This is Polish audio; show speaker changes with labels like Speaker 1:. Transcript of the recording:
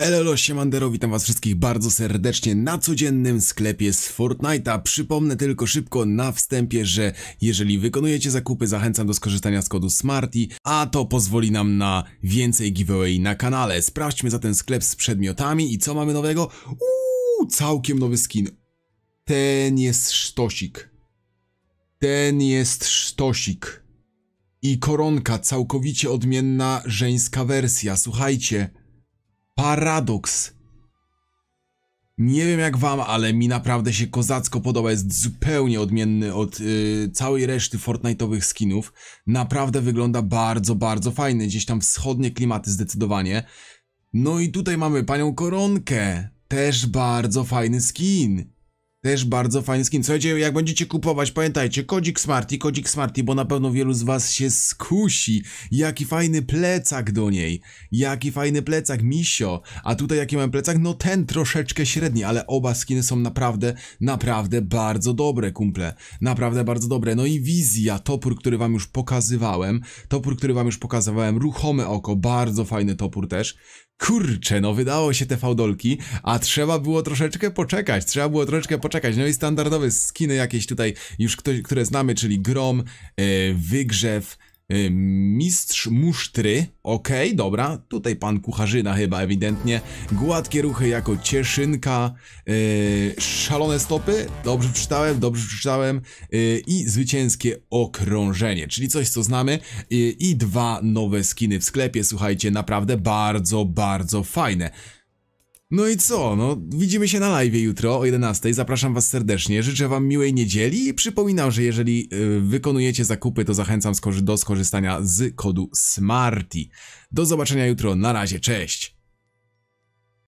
Speaker 1: Elelo, siemandero, witam was wszystkich bardzo serdecznie na codziennym sklepie z Fortnite'a. Przypomnę tylko szybko na wstępie, że jeżeli wykonujecie zakupy, zachęcam do skorzystania z kodu SMARTY, a to pozwoli nam na więcej giveaway na kanale. Sprawdźmy ten sklep z przedmiotami i co mamy nowego? Uuu, całkiem nowy skin. Ten jest sztosik. Ten jest sztosik. I koronka, całkowicie odmienna żeńska wersja, słuchajcie paradoks. Nie wiem jak wam, ale mi naprawdę się kozacko podoba, jest zupełnie odmienny od yy, całej reszty Fortnite'owych skinów. Naprawdę wygląda bardzo, bardzo fajny, gdzieś tam wschodnie klimaty zdecydowanie. No i tutaj mamy panią Koronkę, też bardzo fajny skin. Też bardzo fajny skin. Słuchajcie, jak będziecie kupować, pamiętajcie, kodzik Smarty, kodzik Smarty, bo na pewno wielu z was się skusi. Jaki fajny plecak do niej. Jaki fajny plecak, misio. A tutaj jaki mam plecak? No ten troszeczkę średni, ale oba skiny są naprawdę, naprawdę bardzo dobre, kumple. Naprawdę bardzo dobre. No i wizja, topór, który wam już pokazywałem. Topór, który wam już pokazywałem. Ruchome oko, bardzo fajny topór też kurczę, no wydało się te fałdolki, a trzeba było troszeczkę poczekać, trzeba było troszeczkę poczekać. No i standardowe skiny jakieś tutaj już, które znamy, czyli grom, yy, wygrzew, Y, mistrz musztry, okej, okay, dobra, tutaj pan kucharzyna chyba ewidentnie, gładkie ruchy jako cieszynka, yy, szalone stopy, dobrze przeczytałem, dobrze przeczytałem yy, i zwycięskie okrążenie, czyli coś co znamy yy, i dwa nowe skiny w sklepie, słuchajcie, naprawdę bardzo, bardzo fajne. No i co, no widzimy się na live jutro o 11. Zapraszam was serdecznie, życzę wam miłej niedzieli i przypominam, że jeżeli y, wykonujecie zakupy, to zachęcam skorzy do skorzystania z kodu SMARTY. Do zobaczenia jutro, na razie, cześć!